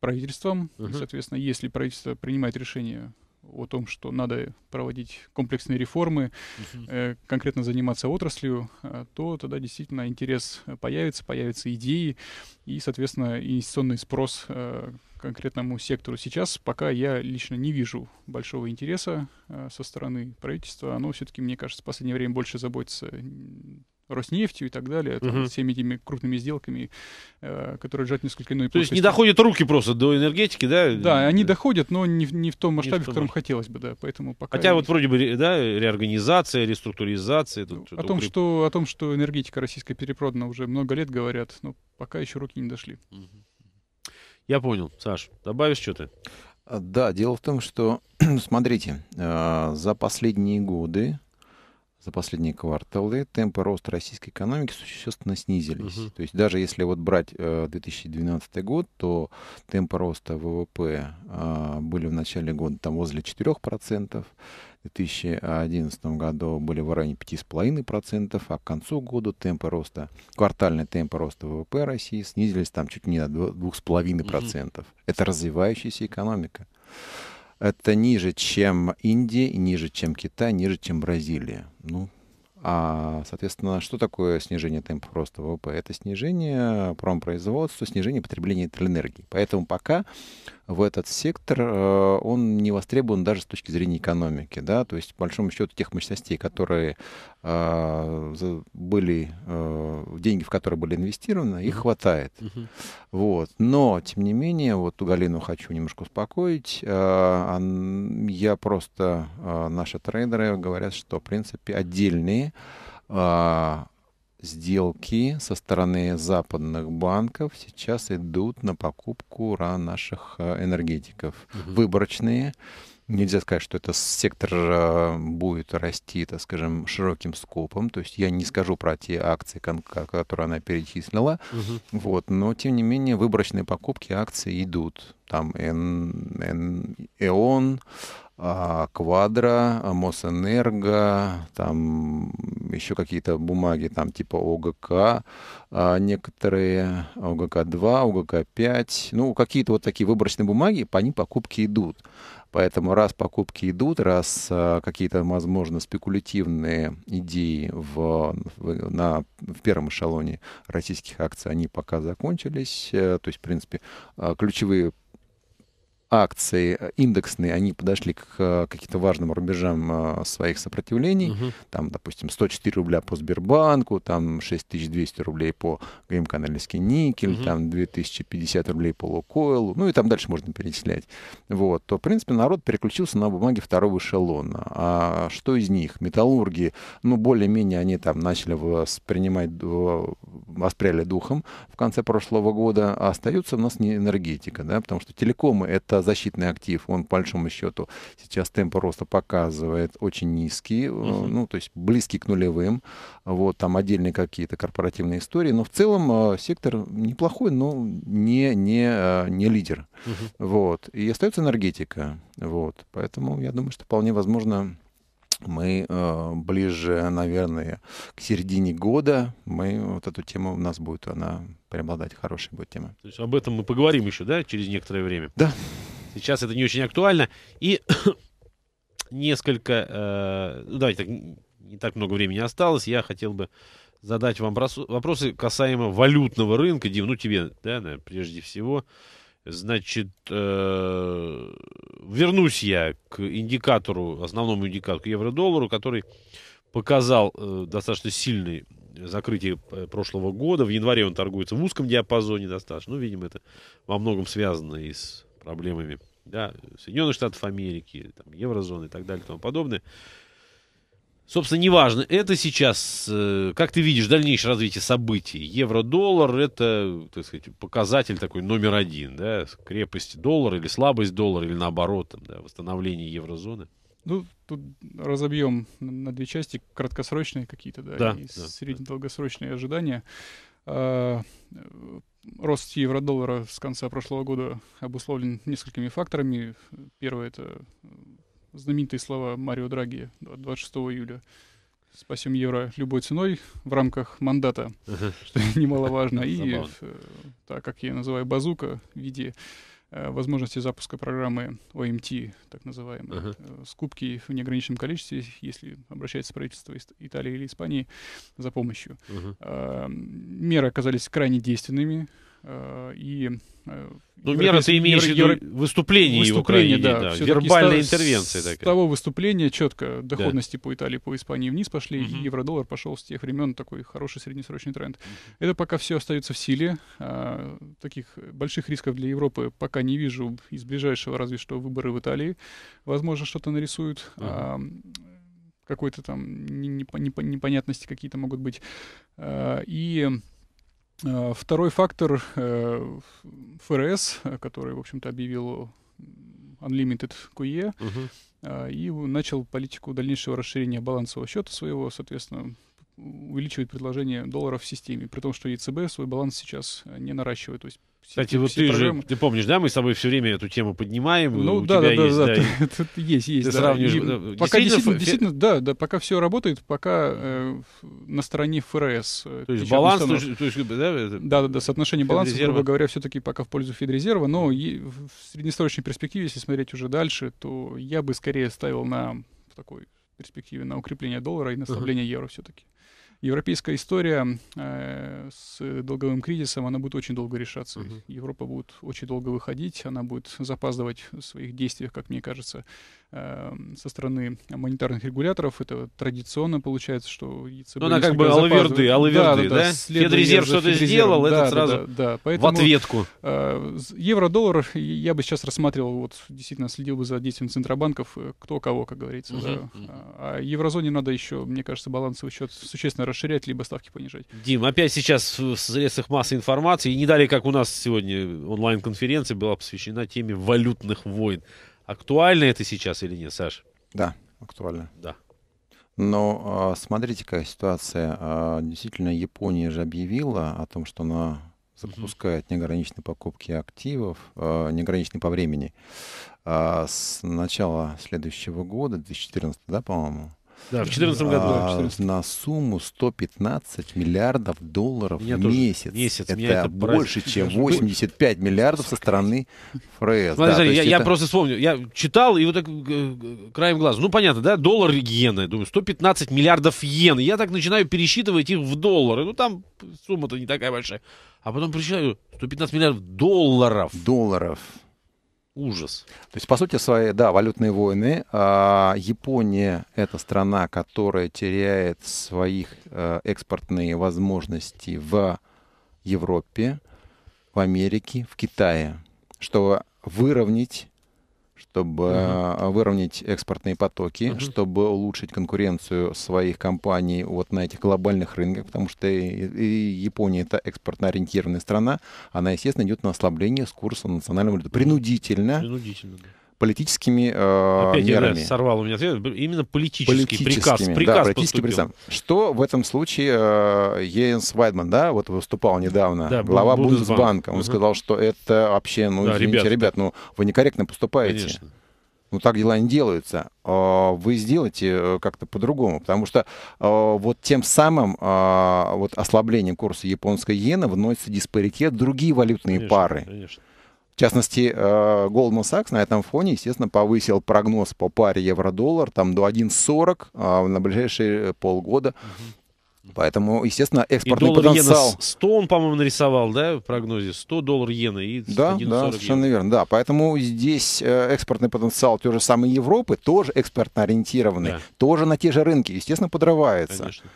правительством. Угу. И, соответственно, если правительство принимает решение о том, что надо проводить комплексные реформы, э, конкретно заниматься отраслью, э, то тогда действительно интерес появится, появятся идеи и, соответственно, инвестиционный спрос э, конкретному сектору. Сейчас пока я лично не вижу большого интереса э, со стороны правительства. Оно все-таки, мне кажется, в последнее время больше заботится Роснефтью и так далее, там, угу. всеми этими крупными сделками, э, которые лежат несколько иной То есть не доходят руки просто до энергетики, да? Да, они э, доходят, но не, не в том масштабе, не в, том... в котором хотелось бы, да, поэтому пока... Хотя вот вроде бы, да, реорганизация, реструктуризация... Тут, ну, о, том, укреп... что, о том, что энергетика российская перепродана уже много лет, говорят, но пока еще руки не дошли. Угу. Я понял. Саш, добавишь что-то? А, да, дело в том, что, смотрите, э, за последние годы за последние кварталы темпы роста российской экономики существенно снизились. Угу. То есть даже если вот брать э, 2012 год, то темпы роста ВВП э, были в начале года там возле 4%. 2011 году были в районе 5,5%, а к концу года темпы роста, квартальные темпы роста ВВП России снизились там чуть не до 2,5%. Угу. Это развивающаяся экономика это ниже, чем Индия, ниже, чем Китай, ниже, чем Бразилия. Ну, а, соответственно, что такое снижение темпов роста ВВП? Это снижение промпроизводства, снижение потребления электроэнергии. Поэтому пока в этот сектор, э, он не востребован даже с точки зрения экономики. Да? То есть, по большому счету, тех мощностей, которые э, были, э, деньги в которые были инвестированы, их хватает. Вот. Но, тем не менее, вот у Галину хочу немножко успокоить. Я просто, наши трейдеры говорят, что, в принципе, отдельные сделки со стороны западных банков сейчас идут на покупку РА наших э, энергетиков. Угу. Выборочные. Нельзя сказать, что этот сектор э, будет расти, так скажем, широким скопом. То есть я не скажу про те акции, которые она перечислила. Угу. Вот. Но, тем не менее, выборочные покупки акций идут. Там Эн, Эн, Эон, а, Квадро, Мосэнерго, там еще какие-то бумаги, там типа ОГК, а, некоторые ОГК-2, ОГК-5, ну, какие-то вот такие выборочные бумаги, по ним покупки идут. Поэтому раз покупки идут, раз а, какие-то, возможно, спекулятивные идеи в, в, на, в первом эшелоне российских акций, они пока закончились, э, то есть, в принципе, ключевые акции э, индексные, они подошли к э, каким-то важным рубежам э, своих сопротивлений. Угу. Там, допустим, 104 рубля по Сбербанку, там 6200 рублей по ГМК Норильский никель, угу. там 2050 рублей по Лукойлу, ну и там дальше можно перечислять. Вот, то, в принципе, народ переключился на бумаги второго эшелона. А что из них? Металлурги, ну, более-менее они там начали воспринимать, воспряли духом в конце прошлого года, а остаются у нас не энергетика, да, потому что телекомы — это защитный актив, он, по большому счету, сейчас темпы роста показывает очень низкие, угу. Э, ну, то есть близкий к нулевым. Вот, там отдельные какие-то корпоративные истории. Но в целом э, сектор неплохой, но не, не, э, не лидер. Угу. Вот. И остается энергетика. Вот. Поэтому я думаю, что вполне возможно мы э, ближе, наверное, к середине года, мы вот эту тему у нас будет, она преобладать, хорошая будет тема. То есть об этом мы поговорим еще, да, через некоторое время? Да. Сейчас это не очень актуально. И несколько... Э, ну, давайте так, не так много времени осталось. Я хотел бы задать вам вопросы касаемо валютного рынка. Дим, ну тебе, да, наверное, прежде всего. Значит, э, вернусь я к индикатору, основному индикатору, евро-доллару, который показал э, достаточно сильный закрытие э, прошлого года. В январе он торгуется в узком диапазоне достаточно. Ну, видимо, это во многом связано и с проблемами да, Соединенных Штатов Америки, там, еврозоны и так далее и тому подобное. Собственно, неважно, это сейчас, э, как ты видишь, дальнейшее развитие событий. Евро-доллар — это, так сказать, показатель такой номер один, да, крепость доллара или слабость доллара, или наоборот, там, да, восстановление еврозоны. Ну, тут разобьем на две части, краткосрочные какие-то, да, да и да, среднедолгосрочные да. ожидания а, Рост евро-доллара с конца прошлого года обусловлен несколькими факторами. Первое — это э, знаменитые слова Марио Драги 26 июля. «Спасем евро любой ценой» в рамках мандата, что немаловажно. И, э, так как я называю, базука в виде Э, возможности запуска программы ОМТ, эм так называемой, uh-huh. скупки в неограниченном количестве, если обращается правительство Италии или Испании за помощью. Uh-huh. Меры оказались крайне действенными, Э, и... Э, ну, мера ты имеешь в виду выступление, выступление его да, да. вербальная ста... интервенция такая. С того выступления четко доходности да. по Италии, по Испании вниз пошли, угу. и евро-доллар пошел с тех времен, такой хороший среднесрочный тренд. Угу. Это пока все остается в силе, а, таких больших рисков для Европы пока не вижу, из ближайшего разве что выборы в Италии, возможно, что-то нарисуют. Угу. А, какой-то там непонятности какие-то могут быть. А, и Э, второй фактор э, ФРС, который, в общем-то, объявил Unlimited QE uh э, и начал политику дальнейшего расширения балансового счета своего, соответственно, увеличивает предложение долларов в системе, при том, что ЕЦБ свой баланс сейчас не наращивает, то есть кстати, вот ты же, ты помнишь, да, мы с тобой все время эту тему поднимаем. Ну да, да, да, да, да, есть, есть. Ты э, действительно, пока действительно, да, да, пока все работает, пока э, на стороне ФРС. Э, то есть баланс, да, да, да, соотношение баланса, грубо говоря, все-таки пока в пользу Федрезерва, но в среднесрочной перспективе, если смотреть уже дальше, то я бы скорее ставил на такой перспективе на укрепление доллара и на ослабление евро все-таки европейская история э, с долговым кризисом, она будет очень долго решаться. Угу. Европа будет очень долго выходить, она будет запаздывать в своих действиях, как мне кажется. Эм, со стороны монетарных регуляторов. Это традиционно получается, что ЕЦБ... Ну, она как бы алаверды, алаверды, да? да, да, да Федрезерв что-то сделал, да, это сразу да, да, да. Поэтому, в ответку. Э, евро-доллар я бы сейчас рассматривал, вот действительно следил бы за действием центробанков, э, кто кого, как говорится. Угу. Да. А, а еврозоне надо еще, мне кажется, балансовый счет существенно расширять, либо ставки понижать. Дим, опять сейчас в средствах массовой информации, и не далее, как у нас сегодня онлайн-конференция была посвящена теме валютных войн. Актуально это сейчас или нет, Саш? Да, актуально. Да. Но а, смотрите, какая ситуация. А, действительно, Япония же объявила о том, что она запускает неограниченные покупки активов, а, неограниченные по времени, с начала следующего года, 2014, да, по-моему? Да, в 2014 а, году. А, 14. На сумму 115 миллиардов долларов в месяц. месяц. Это, это больше, праздник. чем 85 миллиардов со стороны ФРС. Смотри, да, смотри, я, это... я просто вспомнил. Я читал и вот так э, краем глаза. Ну, понятно, да? Доллар иены. Думаю, 115 миллиардов иен. Я так начинаю пересчитывать их в доллары. Ну, там сумма-то не такая большая. А потом причитаю 115 миллиардов долларов. Долларов. Ужас. То есть, по сути своей, да, валютные войны. А, Япония — это страна, которая теряет своих э, экспортные возможности в Европе, в Америке, в Китае, чтобы выровнять чтобы uh выровнять экспортные потоки, uh чтобы улучшить конкуренцию своих компаний вот на этих глобальных рынках, потому что и, и Япония это экспортно ориентированная страна, она, естественно, идет на ослабление с курса национального валюты. Принудительно. Принудительно, да политическими э, Опять мерами. Опять сорвал у меня ответ. Именно политический приказ. приказ да, политический приказ. Что в этом случае э, Йенс Вайдман, да, вот выступал недавно, да, глава Бундесбанка, он угу. сказал, что это вообще, ну, да, извините, ребят, ребят, ну, вы некорректно поступаете. Конечно. Ну, так дела не делаются. Э, вы сделаете э, как-то по-другому, потому что э, вот тем самым вот ослаблением курса японской иены вносится диспаритет другие валютные конечно, пары. Конечно в частности, э, Goldman Sachs на этом фоне, естественно, повысил прогноз по паре евро-доллар там, до 1,40 а, на ближайшие полгода. Поэтому, естественно, экспортный и доллар потенциал... Иена 100 он, по-моему, нарисовал, да, в прогнозе? 100 доллар иена и Да, да, совершенно иена. верно, да. Поэтому здесь э, экспортный потенциал той же самой Европы, тоже экспортно ориентированный, да. тоже на те же рынки, естественно, подрывается. Конечно.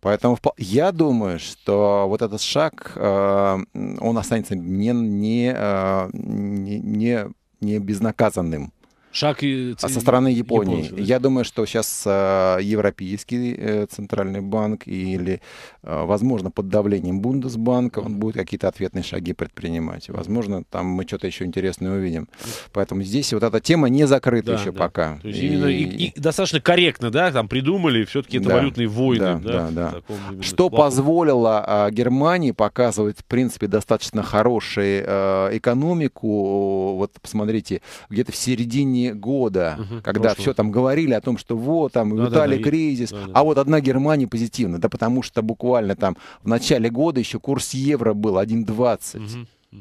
Поэтому я думаю, что вот этот шаг, э, он останется не, не, э, не, не безнаказанным. Шаг и... А со стороны Японии. Японии да? Я думаю, что сейчас а, Европейский э, центральный банк или, а, возможно, под давлением Бундесбанка он будет какие-то ответные шаги предпринимать. Возможно, там мы что-то еще интересное увидим. Поэтому здесь вот эта тема не закрыта да, еще да. пока. То есть и... именно и, и достаточно корректно, да, там придумали все-таки это да, валютные войны. Да, да, да. да. Что плану. позволило Германии показывать, в принципе, достаточно хорошую э, экономику. Вот посмотрите, где-то в середине середине года, угу, когда прошлого. все там говорили о том, что вот там да, Италии да, да, кризис, да, да. а вот одна Германия позитивно, да потому что буквально там в начале года еще курс евро был 1,20. Угу,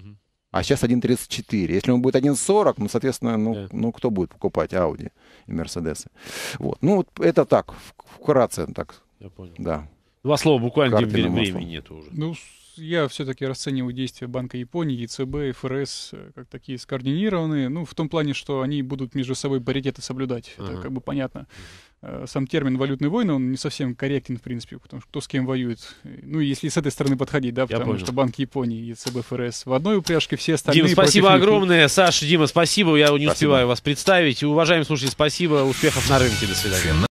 А сейчас 1.34. Если он будет 1.40, ну, соответственно, ну, yeah. ну кто будет покупать Audi и Мерседесы? Вот. Ну, это так, вкратце так. Я понял. Да. Два слова буквально, где времени нет уже. Ну, я все-таки расцениваю действия Банка Японии, ЕЦБ, ФРС э, как такие скоординированные, ну, в том плане, что они будут между собой паритеты соблюдать, это uh-huh. как бы понятно. Э, сам термин валютной войны», он не совсем корректен, в принципе, потому что кто с кем воюет. Э, ну, если с этой стороны подходить, да, потому что Банк Японии, ЕЦБ, ФРС в одной упряжке, все остальные... Дима, спасибо огромное. Них... Саша, Дима, спасибо, я не спасибо. успеваю вас представить. Уважаемые слушатели, спасибо, успехов на рынке, до свидания.